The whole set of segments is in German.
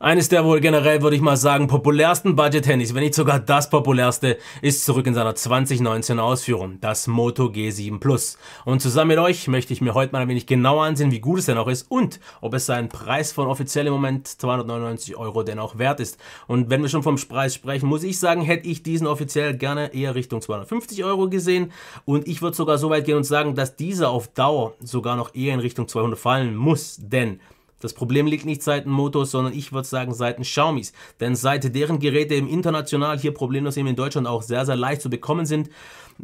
Eines der wohl generell, würde ich mal sagen, populärsten Budget-Handys, wenn nicht sogar das populärste, ist zurück in seiner 2019 Ausführung, das Moto G7 Plus. Und zusammen mit euch möchte ich mir heute mal ein wenig genauer ansehen, wie gut es denn auch ist und ob es seinen Preis von offiziell im Moment 299 Euro denn auch wert ist. Und wenn wir schon vom Preis sprechen, muss ich sagen, hätte ich diesen offiziell gerne eher Richtung 250 Euro gesehen und ich würde sogar so weit gehen und sagen, dass dieser auf Dauer sogar noch eher in Richtung 200 fallen muss, denn das Problem liegt nicht seit Motos, sondern ich würde sagen seitens Xiaomis. Denn seit deren Geräte im international hier problemlos eben in Deutschland auch sehr, sehr leicht zu bekommen sind,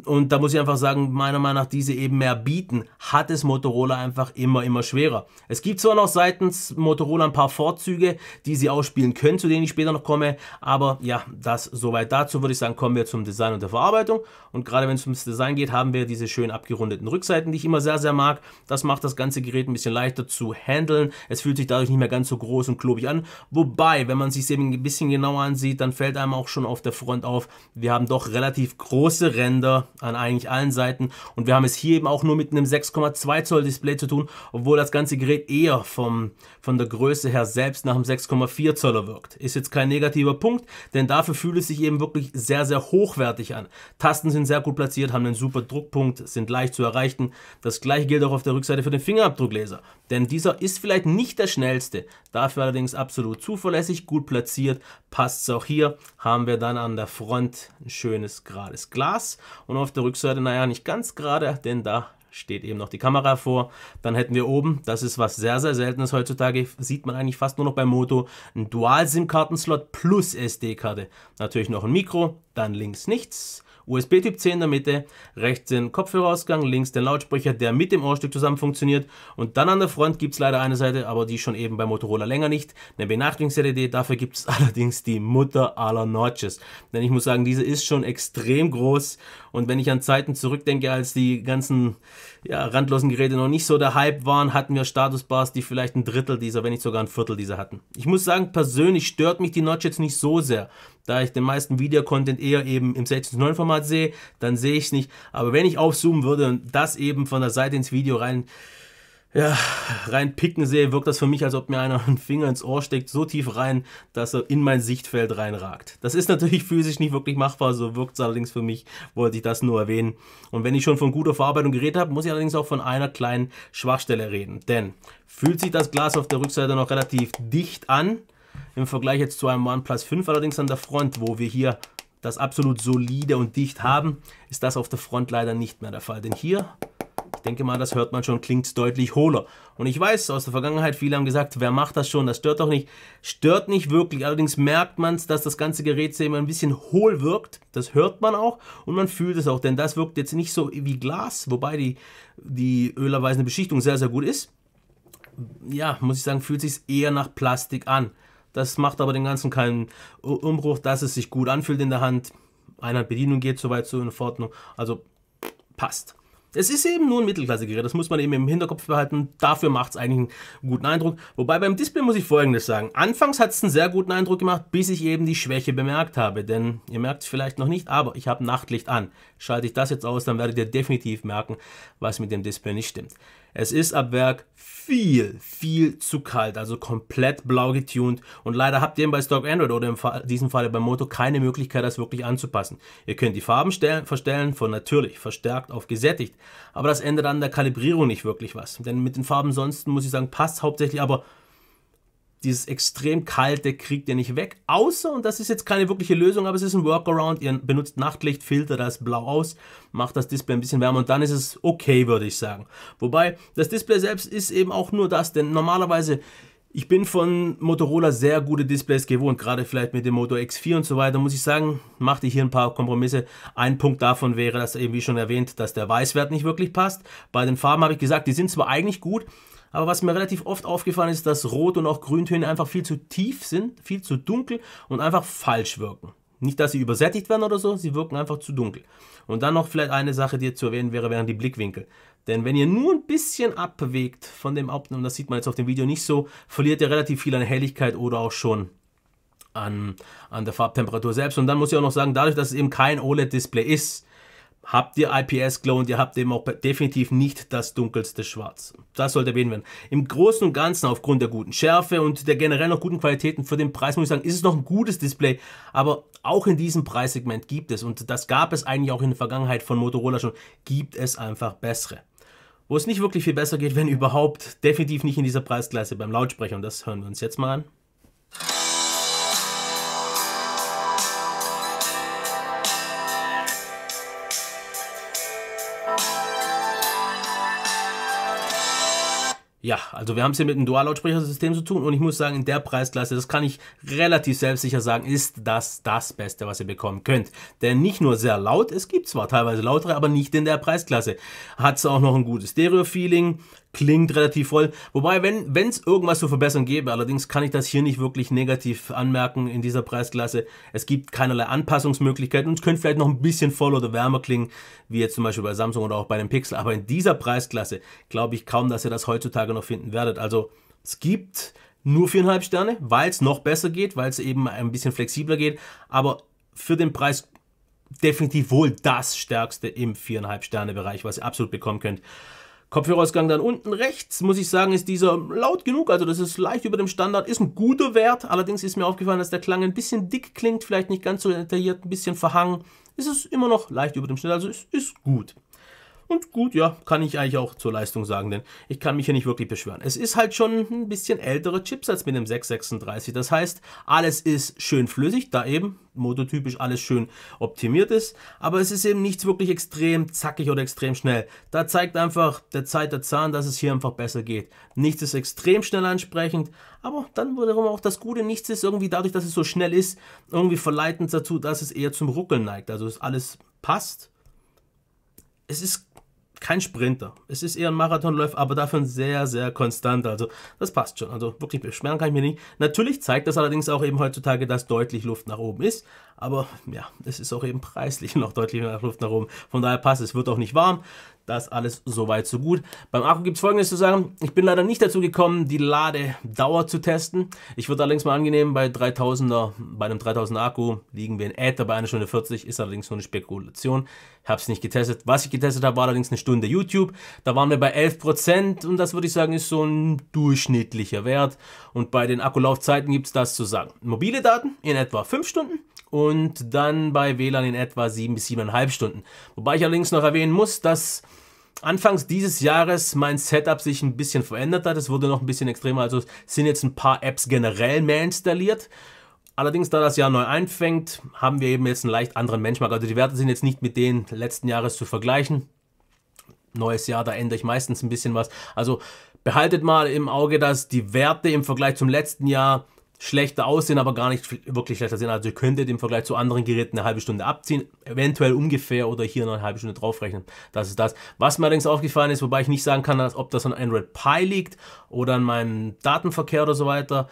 und da muss ich einfach sagen, meiner Meinung nach, diese eben mehr bieten, hat es Motorola einfach immer, immer schwerer. Es gibt zwar noch seitens Motorola ein paar Vorzüge, die sie ausspielen können, zu denen ich später noch komme, aber ja, das soweit dazu würde ich sagen, kommen wir zum Design und der Verarbeitung. Und gerade wenn es ums Design geht, haben wir diese schön abgerundeten Rückseiten, die ich immer sehr, sehr mag. Das macht das ganze Gerät ein bisschen leichter zu handeln. Es fühlt sich dadurch nicht mehr ganz so groß und klobig an. Wobei, wenn man es sich eben ein bisschen genauer ansieht, dann fällt einem auch schon auf der Front auf, wir haben doch relativ große Ränder an eigentlich allen Seiten. Und wir haben es hier eben auch nur mit einem 6,2 Zoll Display zu tun, obwohl das ganze Gerät eher vom, von der Größe her selbst nach einem 6,4 Zoller wirkt. Ist jetzt kein negativer Punkt, denn dafür fühlt es sich eben wirklich sehr, sehr hochwertig an. Tasten sind sehr gut platziert, haben einen super Druckpunkt, sind leicht zu erreichen. Das gleiche gilt auch auf der Rückseite für den Fingerabdruckleser, denn dieser ist vielleicht nicht der schnellste, dafür allerdings absolut zuverlässig, gut platziert, passt es auch hier, haben wir dann an der Front ein schönes gerades Glas und auf der Rückseite, naja, nicht ganz gerade, denn da steht eben noch die Kamera vor. Dann hätten wir oben, das ist was sehr, sehr seltenes heutzutage, sieht man eigentlich fast nur noch bei Moto, ein Dual-SIM-Kartenslot plus SD-Karte. Natürlich noch ein Mikro, dann links nichts USB-Typ C in der Mitte, rechts den Kopfhörerausgang, links den Lautsprecher, der mit dem Ohrstück zusammen funktioniert und dann an der Front gibt es leider eine Seite, aber die schon eben bei Motorola länger nicht, eine Benachrichtigungs-LED, dafür gibt es allerdings die Mutter aller Notches, denn ich muss sagen, diese ist schon extrem groß und wenn ich an Zeiten zurückdenke, als die ganzen ja, randlosen Geräte noch nicht so der Hype waren, hatten wir Statusbars, die vielleicht ein Drittel dieser, wenn nicht sogar ein Viertel dieser hatten. Ich muss sagen, persönlich stört mich die Notch jetzt nicht so sehr da ich den meisten Videocontent eher eben im 16 zu 9 Format sehe, dann sehe ich es nicht. Aber wenn ich aufzoomen würde und das eben von der Seite ins Video rein, ja, rein picken sehe, wirkt das für mich, als ob mir einer einen Finger ins Ohr steckt, so tief rein, dass er in mein Sichtfeld reinragt. Das ist natürlich physisch nicht wirklich machbar, so wirkt es allerdings für mich, wollte ich das nur erwähnen. Und wenn ich schon von guter Verarbeitung geredet habe, muss ich allerdings auch von einer kleinen Schwachstelle reden. Denn fühlt sich das Glas auf der Rückseite noch relativ dicht an, im Vergleich jetzt zu einem OnePlus 5 allerdings an der Front, wo wir hier das absolut solide und dicht haben, ist das auf der Front leider nicht mehr der Fall. Denn hier, ich denke mal, das hört man schon, klingt es deutlich hohler. Und ich weiß aus der Vergangenheit, viele haben gesagt, wer macht das schon, das stört doch nicht. Stört nicht wirklich, allerdings merkt man es, dass das ganze Gerät immer ein bisschen hohl wirkt. Das hört man auch und man fühlt es auch, denn das wirkt jetzt nicht so wie Glas, wobei die, die ölerweisende Beschichtung sehr, sehr gut ist. Ja, muss ich sagen, fühlt sich eher nach Plastik an. Das macht aber den Ganzen keinen Umbruch, dass es sich gut anfühlt in der Hand. Einheit Bedienung geht soweit so in Ordnung. Also passt. Es ist eben nur ein Mittelklassegerät, das muss man eben im Hinterkopf behalten. Dafür macht es eigentlich einen guten Eindruck. Wobei beim Display muss ich Folgendes sagen. Anfangs hat es einen sehr guten Eindruck gemacht, bis ich eben die Schwäche bemerkt habe. Denn ihr merkt es vielleicht noch nicht, aber ich habe Nachtlicht an. Schalte ich das jetzt aus, dann werdet ihr definitiv merken, was mit dem Display nicht stimmt. Es ist ab Werk viel, viel zu kalt, also komplett blau getuned. Und leider habt ihr bei Stock Android oder in diesem Falle bei Moto keine Möglichkeit, das wirklich anzupassen. Ihr könnt die Farben stellen, verstellen von natürlich, verstärkt auf gesättigt. Aber das ändert an der Kalibrierung nicht wirklich was. Denn mit den Farben sonst, muss ich sagen, passt hauptsächlich, aber dieses extrem kalte kriegt ihr nicht weg. Außer, und das ist jetzt keine wirkliche Lösung, aber es ist ein Workaround, ihr benutzt Nachtlicht, filtert das blau aus, macht das Display ein bisschen wärmer und dann ist es okay, würde ich sagen. Wobei, das Display selbst ist eben auch nur das, denn normalerweise, ich bin von Motorola sehr gute Displays gewohnt, gerade vielleicht mit dem Moto X4 und so weiter, muss ich sagen, machte ich hier ein paar Kompromisse. Ein Punkt davon wäre, dass eben wie schon erwähnt, dass der Weißwert nicht wirklich passt. Bei den Farben habe ich gesagt, die sind zwar eigentlich gut, aber was mir relativ oft aufgefallen ist, dass Rot- und auch Grüntöne einfach viel zu tief sind, viel zu dunkel und einfach falsch wirken. Nicht, dass sie übersättigt werden oder so, sie wirken einfach zu dunkel. Und dann noch vielleicht eine Sache, die zu erwähnen wäre, wären die Blickwinkel. Denn wenn ihr nur ein bisschen abwegt von dem Haupt, und das sieht man jetzt auf dem Video nicht so, verliert ihr relativ viel an Helligkeit oder auch schon an, an der Farbtemperatur selbst. Und dann muss ich auch noch sagen, dadurch, dass es eben kein OLED-Display ist, habt ihr IPS-Glow und ihr habt eben auch definitiv nicht das dunkelste Schwarz. Das sollte erwähnt werden. Im Großen und Ganzen aufgrund der guten Schärfe und der generell noch guten Qualitäten für den Preis muss ich sagen, ist es noch ein gutes Display, aber auch in diesem Preissegment gibt es und das gab es eigentlich auch in der Vergangenheit von Motorola schon, gibt es einfach bessere. Wo es nicht wirklich viel besser geht, wenn überhaupt, definitiv nicht in dieser Preisklasse beim Lautsprecher und das hören wir uns jetzt mal an. Ja, also wir haben es hier mit einem Dual-Lautsprechersystem zu tun und ich muss sagen, in der Preisklasse, das kann ich relativ selbstsicher sagen, ist das das Beste, was ihr bekommen könnt. Denn nicht nur sehr laut, es gibt zwar teilweise lautere, aber nicht in der Preisklasse. Hat es auch noch ein gutes Stereo-Feeling, klingt relativ voll. Wobei, wenn es irgendwas zu verbessern gäbe, allerdings kann ich das hier nicht wirklich negativ anmerken in dieser Preisklasse. Es gibt keinerlei Anpassungsmöglichkeiten und es könnte vielleicht noch ein bisschen voller oder wärmer klingen, wie jetzt zum Beispiel bei Samsung oder auch bei dem Pixel. Aber in dieser Preisklasse glaube ich kaum, dass ihr das heutzutage noch finden werdet. Also es gibt nur viereinhalb Sterne, weil es noch besser geht, weil es eben ein bisschen flexibler geht. Aber für den Preis definitiv wohl das stärkste im viereinhalb Sterne Bereich, was ihr absolut bekommen könnt. Kopfhörerausgang dann unten rechts, muss ich sagen, ist dieser laut genug, also das ist leicht über dem Standard, ist ein guter Wert, allerdings ist mir aufgefallen, dass der Klang ein bisschen dick klingt, vielleicht nicht ganz so detailliert, ein bisschen verhangen, ist es immer noch leicht über dem Standard, also ist, ist gut. Und gut, ja, kann ich eigentlich auch zur Leistung sagen, denn ich kann mich hier nicht wirklich beschweren. Es ist halt schon ein bisschen ältere Chips als mit dem 636. Das heißt, alles ist schön flüssig, da eben mototypisch alles schön optimiert ist, aber es ist eben nichts wirklich extrem zackig oder extrem schnell. Da zeigt einfach der Zeit der Zahn, dass es hier einfach besser geht. Nichts ist extrem schnell ansprechend, aber dann wiederum auch das Gute, nichts ist irgendwie dadurch, dass es so schnell ist, irgendwie verleitend dazu, dass es eher zum Ruckeln neigt. Also ist alles passt. Es ist kein Sprinter. Es ist eher ein Marathonläufer, aber davon sehr, sehr konstant. Also das passt schon. Also wirklich beschweren kann ich mir nicht. Natürlich zeigt das allerdings auch eben heutzutage, dass deutlich Luft nach oben ist. Aber ja, es ist auch eben preislich noch deutlich nach Luft nach oben. Von daher passt es. es. Wird auch nicht warm. Das alles soweit so gut. Beim Akku gibt es folgendes zu sagen. Ich bin leider nicht dazu gekommen, die Ladedauer zu testen. Ich würde allerdings mal angenehm bei 3000er, bei einem 3000er Akku liegen wir in etwa bei einer Stunde 40. Ist allerdings nur eine Spekulation. Ich habe es nicht getestet. Was ich getestet habe, war allerdings eine Stunde YouTube. Da waren wir bei 11% und das würde ich sagen, ist so ein durchschnittlicher Wert. Und bei den Akkulaufzeiten gibt es das zu sagen. Mobile Daten in etwa 5 Stunden und dann bei WLAN in etwa 7 bis 7,5 Stunden. Wobei ich allerdings noch erwähnen muss, dass Anfangs dieses Jahres mein Setup sich ein bisschen verändert hat. Es wurde noch ein bisschen extremer. Also sind jetzt ein paar Apps generell mehr installiert. Allerdings, da das Jahr neu einfängt, haben wir eben jetzt einen leicht anderen Benchmark. Also die Werte sind jetzt nicht mit denen letzten Jahres zu vergleichen. Neues Jahr, da ändere ich meistens ein bisschen was. Also behaltet mal im Auge, dass die Werte im Vergleich zum letzten Jahr schlechter aussehen, aber gar nicht wirklich schlechter sehen. Also ihr könntet im Vergleich zu anderen Geräten eine halbe Stunde abziehen, eventuell ungefähr oder hier noch eine halbe Stunde draufrechnen. Das ist das. Was mir allerdings aufgefallen ist, wobei ich nicht sagen kann, dass, ob das an Android Pi liegt oder an meinem Datenverkehr oder so weiter.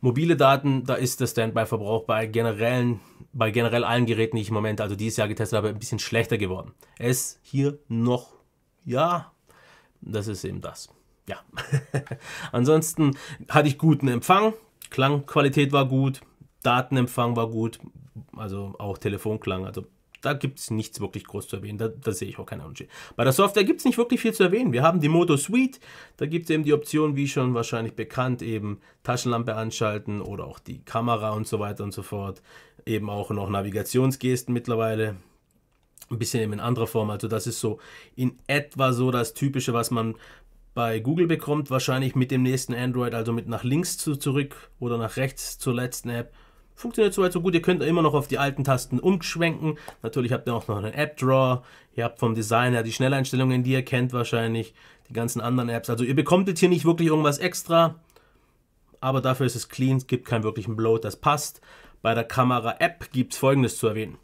Mobile Daten, da ist der Standby-Verbrauch bei generellen, bei generell allen Geräten, die ich im Moment, also dieses Jahr getestet habe, ein bisschen schlechter geworden. Es hier noch, ja, das ist eben das. Ja. Ansonsten hatte ich guten Empfang, Klangqualität war gut, Datenempfang war gut, also auch Telefonklang. Also da gibt es nichts wirklich groß zu erwähnen. Da, da sehe ich auch keinen Unterschied. Bei der Software gibt es nicht wirklich viel zu erwähnen. Wir haben die Moto Suite. Da gibt es eben die Option, wie schon wahrscheinlich bekannt, eben Taschenlampe anschalten oder auch die Kamera und so weiter und so fort. Eben auch noch Navigationsgesten mittlerweile. Ein bisschen eben in anderer Form. Also das ist so in etwa so das Typische, was man bei Google bekommt, wahrscheinlich mit dem nächsten Android, also mit nach links zu, zurück oder nach rechts zur letzten App. Funktioniert soweit so gut. Ihr könnt immer noch auf die alten Tasten umschwenken. Natürlich habt ihr auch noch einen App Drawer. Ihr habt vom Designer die Schnelleinstellungen, die ihr kennt wahrscheinlich, die ganzen anderen Apps. Also ihr bekommt jetzt hier nicht wirklich irgendwas extra, aber dafür ist es clean, es gibt keinen wirklichen Bloat, das passt. Bei der Kamera-App gibt es folgendes zu erwähnen.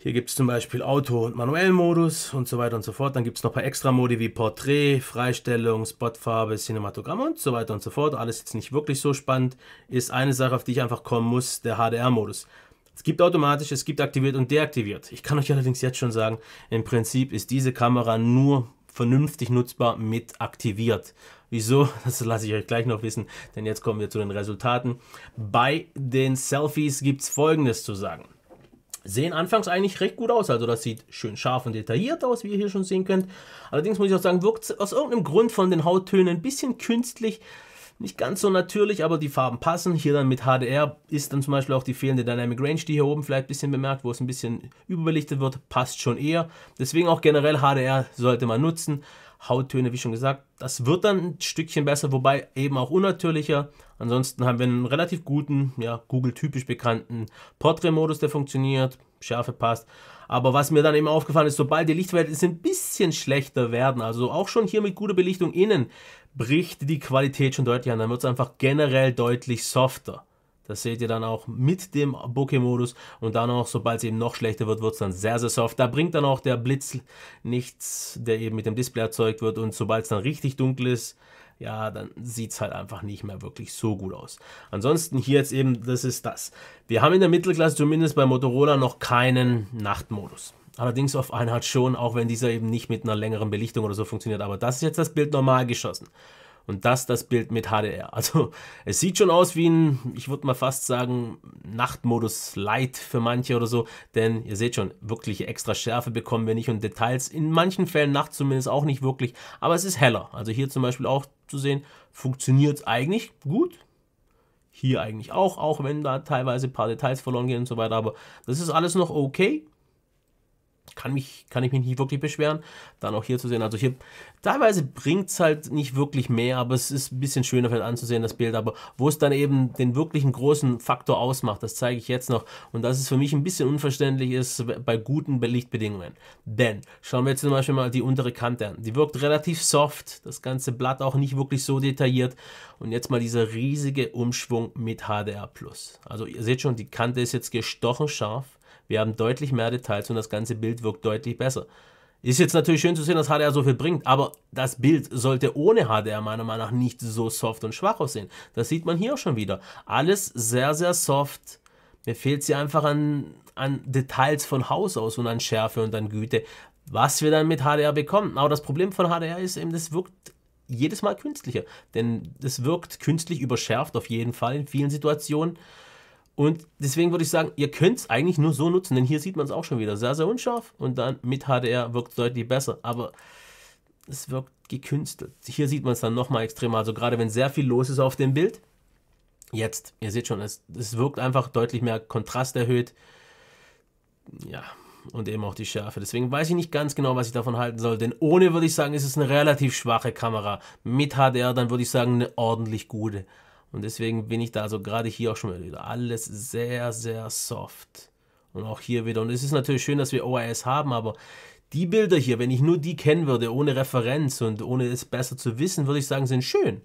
Hier gibt es zum Beispiel Auto- und Manuellmodus und so weiter und so fort. Dann gibt es noch ein paar extra Modi wie Porträt, Freistellung, Spotfarbe, Cinematogramm und so weiter und so fort. Alles jetzt nicht wirklich so spannend. Ist eine Sache, auf die ich einfach kommen muss, der HDR-Modus. Es gibt automatisch, es gibt aktiviert und deaktiviert. Ich kann euch allerdings jetzt schon sagen, im Prinzip ist diese Kamera nur vernünftig nutzbar mit aktiviert. Wieso? Das lasse ich euch gleich noch wissen, denn jetzt kommen wir zu den Resultaten. Bei den Selfies gibt es Folgendes zu sagen sehen anfangs eigentlich recht gut aus. Also das sieht schön scharf und detailliert aus, wie ihr hier schon sehen könnt. Allerdings muss ich auch sagen, wirkt es aus irgendeinem Grund von den Hauttönen ein bisschen künstlich. Nicht ganz so natürlich, aber die Farben passen. Hier dann mit HDR ist dann zum Beispiel auch die fehlende Dynamic Range, die hier oben vielleicht ein bisschen bemerkt, wo es ein bisschen überbelichtet wird, passt schon eher. Deswegen auch generell HDR sollte man nutzen. Hauttöne, wie schon gesagt. Das wird dann ein Stückchen besser, wobei eben auch unnatürlicher. Ansonsten haben wir einen relativ guten, ja, Google-typisch bekannten Portrait-Modus, der funktioniert, Schärfe passt. Aber was mir dann eben aufgefallen ist, sobald die Lichtwerte ein bisschen schlechter werden, also auch schon hier mit guter Belichtung innen, bricht die Qualität schon deutlich an. Dann wird es einfach generell deutlich softer. Das seht ihr dann auch mit dem Bokeh-Modus. Und dann auch, sobald es eben noch schlechter wird, wird es dann sehr, sehr soft. Da bringt dann auch der Blitz nichts, der eben mit dem Display erzeugt wird. Und sobald es dann richtig dunkel ist, ja, dann sieht es halt einfach nicht mehr wirklich so gut aus. Ansonsten hier jetzt eben, das ist das. Wir haben in der Mittelklasse zumindest bei Motorola noch keinen Nachtmodus. Allerdings auf Einheit schon, auch wenn dieser eben nicht mit einer längeren Belichtung oder so funktioniert. Aber das ist jetzt das Bild normal geschossen. Und das das Bild mit HDR. Also es sieht schon aus wie ein, ich würde mal fast sagen, Nachtmodus Light für manche oder so. Denn ihr seht schon, wirkliche extra Schärfe bekommen wir nicht und Details. In manchen Fällen nachts zumindest auch nicht wirklich. Aber es ist heller. Also hier zum Beispiel auch zu sehen, funktioniert es eigentlich gut. Hier eigentlich auch, auch wenn da teilweise ein paar Details verloren gehen und so weiter. Aber das ist alles noch okay kann, mich, kann ich mich nicht wirklich beschweren, dann auch hier zu sehen. Also hier, teilweise bringt es halt nicht wirklich mehr, aber es ist ein bisschen schöner vielleicht anzusehen, das Bild. Aber wo es dann eben den wirklichen großen Faktor ausmacht, das zeige ich jetzt noch. Und dass es für mich ein bisschen unverständlich ist bei guten Lichtbedingungen. Denn, schauen wir jetzt zum Beispiel mal die untere Kante an. Die wirkt relativ soft, das ganze Blatt auch nicht wirklich so detailliert. Und jetzt mal dieser riesige Umschwung mit HDR+. Also ihr seht schon, die Kante ist jetzt gestochen scharf. Wir haben deutlich mehr Details und das ganze Bild wirkt deutlich besser. Ist jetzt natürlich schön zu sehen, dass HDR so viel bringt, aber das Bild sollte ohne HDR meiner Meinung nach nicht so soft und schwach aussehen. Das sieht man hier auch schon wieder. Alles sehr, sehr soft. Mir fehlt sie einfach an, an Details von Haus aus und an Schärfe und an Güte, was wir dann mit HDR bekommen. Aber das Problem von HDR ist eben, das wirkt jedes Mal künstlicher. Denn es wirkt künstlich überschärft auf jeden Fall in vielen Situationen. Und deswegen würde ich sagen, ihr könnt es eigentlich nur so nutzen, denn hier sieht man es auch schon wieder sehr, sehr unscharf und dann mit HDR wirkt es deutlich besser, aber es wirkt gekünstelt. Hier sieht man es dann nochmal extremer, also gerade wenn sehr viel los ist auf dem Bild. Jetzt, ihr seht schon, es, es wirkt einfach deutlich mehr Kontrast erhöht. Ja, und eben auch die Schärfe. Deswegen weiß ich nicht ganz genau, was ich davon halten soll. Denn ohne würde ich sagen, ist es eine relativ schwache Kamera. Mit HDR dann würde ich sagen, eine ordentlich gute. Und deswegen bin ich da also gerade hier auch schon wieder. Alles sehr, sehr soft. Und auch hier wieder. Und es ist natürlich schön, dass wir OIS haben, aber die Bilder hier, wenn ich nur die kennen würde, ohne Referenz und ohne es besser zu wissen, würde ich sagen, sind schön.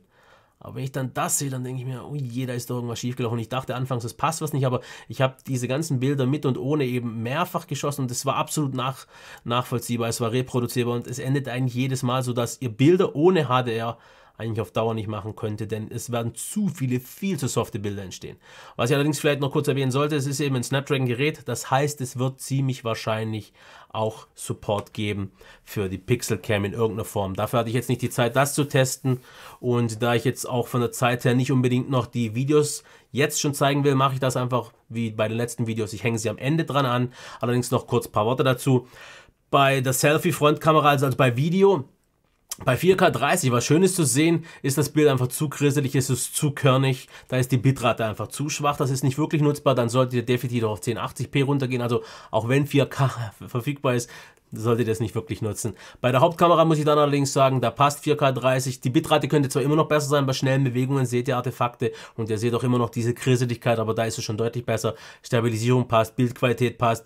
Aber wenn ich dann das sehe, dann denke ich mir, oh je, da ist doch irgendwas schiefgelaufen. Und Ich dachte anfangs, es passt was nicht, aber ich habe diese ganzen Bilder mit und ohne eben mehrfach geschossen und es war absolut nach, nachvollziehbar, es war reproduzierbar und es endet eigentlich jedes Mal so, dass ihr Bilder ohne HDR eigentlich auf Dauer nicht machen könnte, denn es werden zu viele, viel zu softe Bilder entstehen. Was ich allerdings vielleicht noch kurz erwähnen sollte, es ist eben ein Snapdragon-Gerät, das heißt, es wird ziemlich wahrscheinlich auch Support geben für die Pixel Cam in irgendeiner Form. Dafür hatte ich jetzt nicht die Zeit, das zu testen und da ich jetzt auch von der Zeit her nicht unbedingt noch die Videos jetzt schon zeigen will, mache ich das einfach wie bei den letzten Videos. Ich hänge sie am Ende dran an, allerdings noch kurz ein paar Worte dazu. Bei der Selfie-Frontkamera, also, also bei Video, bei 4K30, was schön ist zu sehen, ist das Bild einfach zu grisselig, ist es zu körnig, da ist die Bitrate einfach zu schwach, das ist nicht wirklich nutzbar, dann solltet ihr definitiv auf 1080p runtergehen, also auch wenn 4K verfügbar ist, solltet ihr das nicht wirklich nutzen. Bei der Hauptkamera muss ich dann allerdings sagen, da passt 4K30, die Bitrate könnte zwar immer noch besser sein, bei schnellen Bewegungen seht ihr Artefakte und ihr seht auch immer noch diese Grisseligkeit, aber da ist es schon deutlich besser, Stabilisierung passt, Bildqualität passt,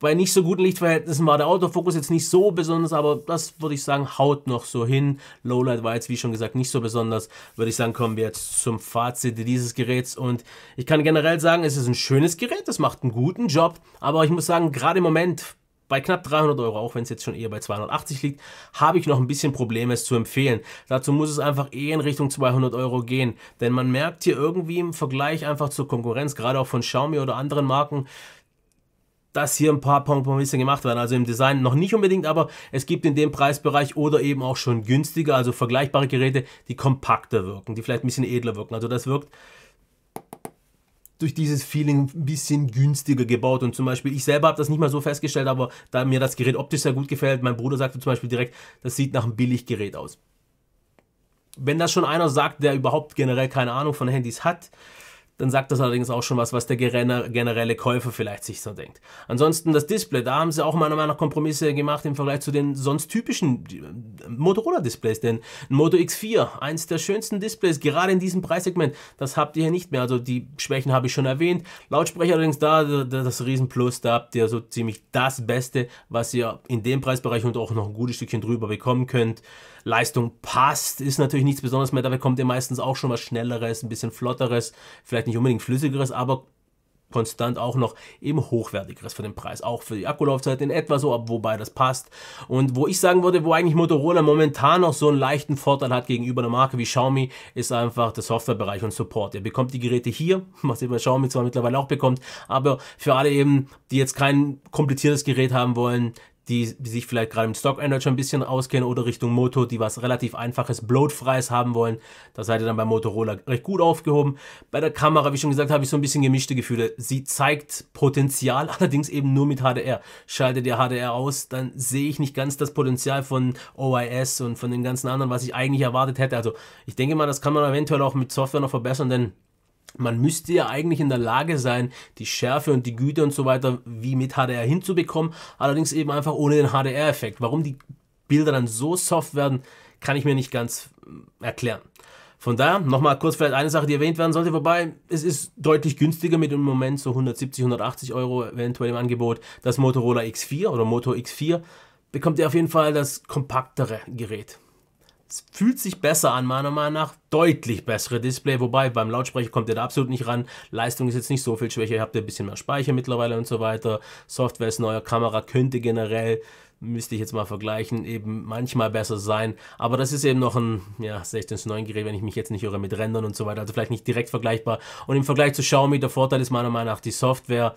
bei nicht so guten Lichtverhältnissen war der Autofokus jetzt nicht so besonders, aber das würde ich sagen, haut noch so hin. Lowlight war jetzt, wie schon gesagt, nicht so besonders. Würde ich sagen, kommen wir jetzt zum Fazit dieses Geräts. Und ich kann generell sagen, es ist ein schönes Gerät, es macht einen guten Job. Aber ich muss sagen, gerade im Moment bei knapp 300 Euro, auch wenn es jetzt schon eher bei 280 liegt, habe ich noch ein bisschen Probleme, es zu empfehlen. Dazu muss es einfach eher in Richtung 200 Euro gehen, denn man merkt hier irgendwie im Vergleich einfach zur Konkurrenz, gerade auch von Xiaomi oder anderen Marken, dass hier ein paar Kompromisse gemacht werden. Also im Design noch nicht unbedingt, aber es gibt in dem Preisbereich oder eben auch schon günstiger, also vergleichbare Geräte, die kompakter wirken, die vielleicht ein bisschen edler wirken. Also das wirkt durch dieses Feeling ein bisschen günstiger gebaut. Und zum Beispiel, ich selber habe das nicht mal so festgestellt, aber da mir das Gerät optisch sehr gut gefällt, mein Bruder sagte zum Beispiel direkt, das sieht nach einem Billiggerät aus. Wenn das schon einer sagt, der überhaupt generell keine Ahnung von Handys hat, dann sagt das allerdings auch schon was, was der generelle Käufer vielleicht sich so denkt. Ansonsten das Display, da haben sie auch meiner Meinung nach Kompromisse gemacht im Vergleich zu den sonst typischen äh, Motorola-Displays, denn ein Moto X4, eins der schönsten Displays, gerade in diesem Preissegment, das habt ihr hier nicht mehr, also die Schwächen habe ich schon erwähnt. Lautsprecher allerdings da, das Riesenplus, da habt ihr so ziemlich das Beste, was ihr in dem Preisbereich und auch noch ein gutes Stückchen drüber bekommen könnt. Leistung passt, ist natürlich nichts Besonderes mehr. Dabei kommt ihr meistens auch schon was Schnelleres, ein bisschen Flotteres, vielleicht nicht unbedingt Flüssigeres, aber konstant auch noch eben hochwertigeres für den Preis. Auch für die Akkulaufzeit in etwa so, wobei das passt. Und wo ich sagen würde, wo eigentlich Motorola momentan noch so einen leichten Vorteil hat gegenüber einer Marke wie Xiaomi, ist einfach der Softwarebereich und Support. Ihr bekommt die Geräte hier, was ihr bei Xiaomi zwar mittlerweile auch bekommt, aber für alle eben, die jetzt kein kompliziertes Gerät haben wollen, die, die sich vielleicht gerade im Stock Android schon ein bisschen auskennen oder Richtung Moto, die was relativ einfaches, bloatfreies haben wollen. Da seid ihr dann bei Motorola recht gut aufgehoben. Bei der Kamera, wie schon gesagt, habe ich so ein bisschen gemischte Gefühle. Sie zeigt Potenzial, allerdings eben nur mit HDR. Schaltet ihr HDR aus, dann sehe ich nicht ganz das Potenzial von OIS und von den ganzen anderen, was ich eigentlich erwartet hätte. Also ich denke mal, das kann man eventuell auch mit Software noch verbessern, denn man müsste ja eigentlich in der Lage sein, die Schärfe und die Güte und so weiter wie mit HDR hinzubekommen, allerdings eben einfach ohne den HDR-Effekt. Warum die Bilder dann so soft werden, kann ich mir nicht ganz mm, erklären. Von daher nochmal kurz vielleicht eine Sache, die erwähnt werden sollte, wobei es ist deutlich günstiger mit im Moment so 170, 180 Euro eventuell im Angebot. Das Motorola X4 oder Moto X4 bekommt ihr auf jeden Fall das kompaktere Gerät fühlt sich besser an, meiner Meinung nach. Deutlich bessere Display, wobei beim Lautsprecher kommt ihr da absolut nicht ran. Leistung ist jetzt nicht so viel schwächer, ihr habt ein bisschen mehr Speicher mittlerweile und so weiter. Software ist neuer, Kamera könnte generell, müsste ich jetzt mal vergleichen, eben manchmal besser sein. Aber das ist eben noch ein ja, 16 zu 9 Gerät, wenn ich mich jetzt nicht höre mit Rendern und so weiter. Also vielleicht nicht direkt vergleichbar. Und im Vergleich zu Xiaomi, der Vorteil ist meiner Meinung nach die Software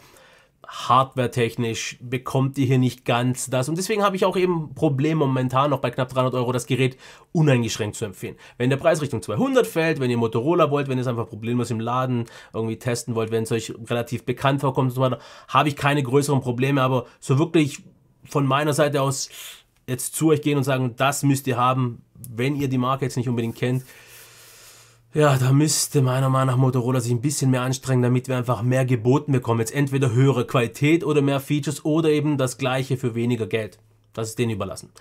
hardware-technisch bekommt ihr hier nicht ganz das. Und deswegen habe ich auch eben Probleme momentan noch bei knapp 300 Euro das Gerät uneingeschränkt zu empfehlen. Wenn der Preis Richtung 200 fällt, wenn ihr Motorola wollt, wenn ihr es einfach problemlos im Laden irgendwie testen wollt, wenn es euch relativ bekannt vorkommt und so weiter, habe ich keine größeren Probleme. Aber so wirklich von meiner Seite aus jetzt zu euch gehen und sagen, das müsst ihr haben, wenn ihr die Marke jetzt nicht unbedingt kennt, ja, da müsste meiner Meinung nach Motorola sich ein bisschen mehr anstrengen, damit wir einfach mehr geboten bekommen. Jetzt entweder höhere Qualität oder mehr Features oder eben das gleiche für weniger Geld. Das ist denen überlassen.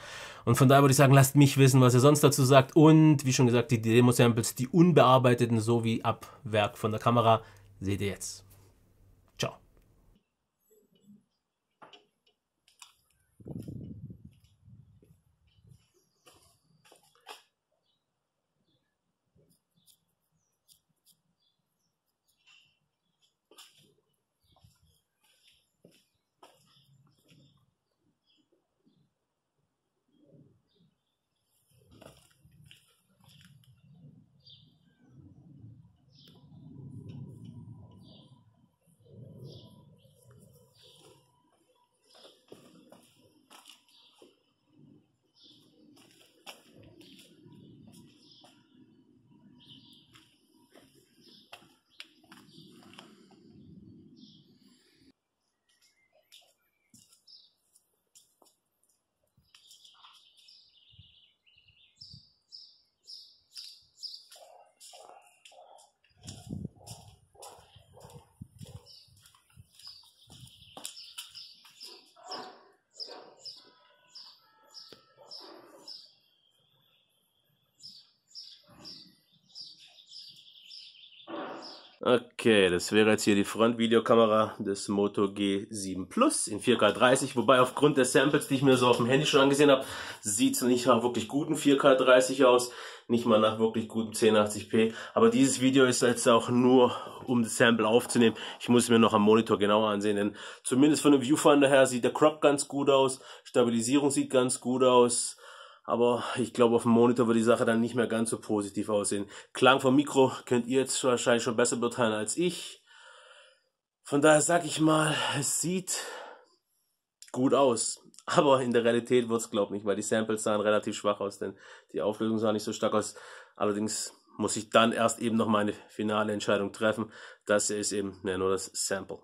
Und von daher würde ich sagen, lasst mich wissen, was ihr sonst dazu sagt. Und wie schon gesagt, die Demo-Samples, die unbearbeiteten sowie ab Werk von der Kamera, seht ihr jetzt. Okay, das wäre jetzt hier die Frontvideokamera des Moto G7 Plus in 4K30, wobei aufgrund der Samples, die ich mir so auf dem Handy schon angesehen habe, sieht es nicht nach wirklich guten 4K30 aus, nicht mal nach wirklich gutem 1080p, aber dieses Video ist jetzt auch nur, um das Sample aufzunehmen. Ich muss es mir noch am Monitor genauer ansehen, denn zumindest von dem Viewfinder her sieht der Crop ganz gut aus, Stabilisierung sieht ganz gut aus, aber ich glaube, auf dem Monitor wird die Sache dann nicht mehr ganz so positiv aussehen. Klang vom Mikro könnt ihr jetzt wahrscheinlich schon besser beurteilen als ich. Von daher sag ich mal, es sieht gut aus. Aber in der Realität wird's glaube ich nicht, weil die Samples sahen relativ schwach aus, denn die Auflösung sah nicht so stark aus. Allerdings muss ich dann erst eben noch meine finale Entscheidung treffen. Das ist eben ja, nur das Sample.